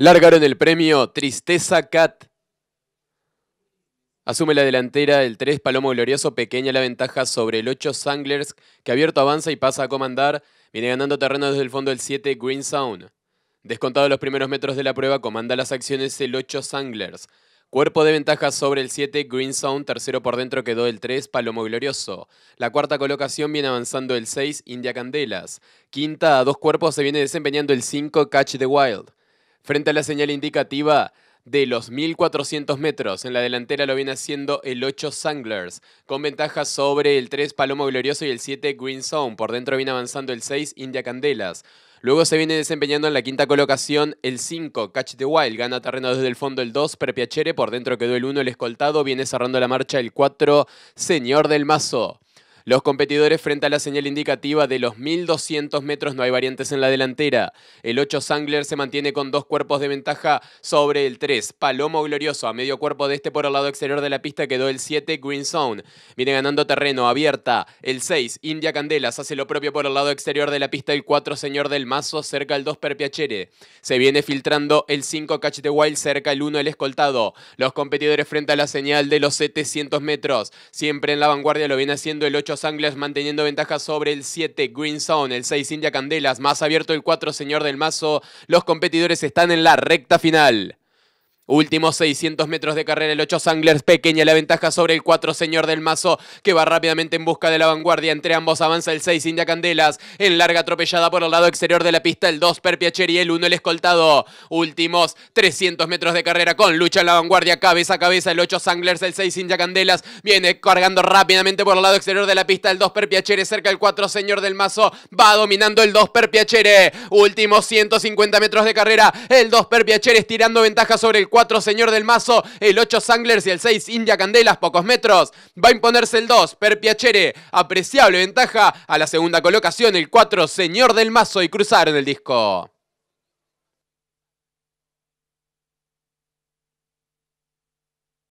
Largaron el premio Tristeza Cat. Asume la delantera el 3 Palomo Glorioso, pequeña la ventaja sobre el 8 Sanglers, que abierto avanza y pasa a comandar. Viene ganando terreno desde el fondo el 7 Green Sound. Descontado los primeros metros de la prueba, comanda las acciones el 8 Sanglers. Cuerpo de ventaja sobre el 7, Green tercero por dentro quedó el 3, Palomo Glorioso. La cuarta colocación viene avanzando el 6, India Candelas. Quinta, a dos cuerpos se viene desempeñando el 5, Catch the Wild. Frente a la señal indicativa de los 1400 metros, en la delantera lo viene haciendo el 8 Sanglers, con ventaja sobre el 3 Palomo Glorioso y el 7 Green Zone. Por dentro viene avanzando el 6 India Candelas. Luego se viene desempeñando en la quinta colocación el 5, Catch the Wild, gana terreno desde el fondo el 2, Prepiachere, por dentro quedó el 1, el escoltado, viene cerrando la marcha el 4, Señor del Mazo. Los competidores frente a la señal indicativa de los 1200 metros no hay variantes en la delantera. El 8 Sangler se mantiene con dos cuerpos de ventaja sobre el 3. Palomo Glorioso a medio cuerpo de este por el lado exterior de la pista quedó el 7 Green Zone. Viene ganando terreno, abierta. El 6 India Candelas hace lo propio por el lado exterior de la pista. El 4 Señor del Mazo cerca el 2 Perpiachere. Se viene filtrando el 5 cachete Wild cerca el 1 El Escoltado. Los competidores frente a la señal de los 700 metros. Siempre en la vanguardia lo viene haciendo el 8 los manteniendo ventaja sobre el 7 Green Zone, el 6 India Candelas, más abierto el 4 Señor del Mazo. Los competidores están en la recta final. Últimos 600 metros de carrera, el 8 Sanglers pequeña, la ventaja sobre el 4 Señor del Mazo, que va rápidamente en busca de la vanguardia. Entre ambos avanza el 6 India Candelas, en larga atropellada por el lado exterior de la pista, el 2 y el 1 el escoltado. Últimos 300 metros de carrera con lucha en la vanguardia, cabeza a cabeza, el 8 Sanglers, el 6 India Candelas, viene cargando rápidamente por el lado exterior de la pista, el 2 Perpiacheri, cerca el 4 Señor del Mazo, va dominando el 2 Perpiacheri. Últimos 150 metros de carrera, el 2 Perpiacheri tirando ventaja sobre el 4. 4 Señor del Mazo, el 8 Sanglers y el 6 India Candelas, pocos metros. Va a imponerse el 2 Per apreciable ventaja a la segunda colocación, el 4 Señor del Mazo y cruzar en el disco.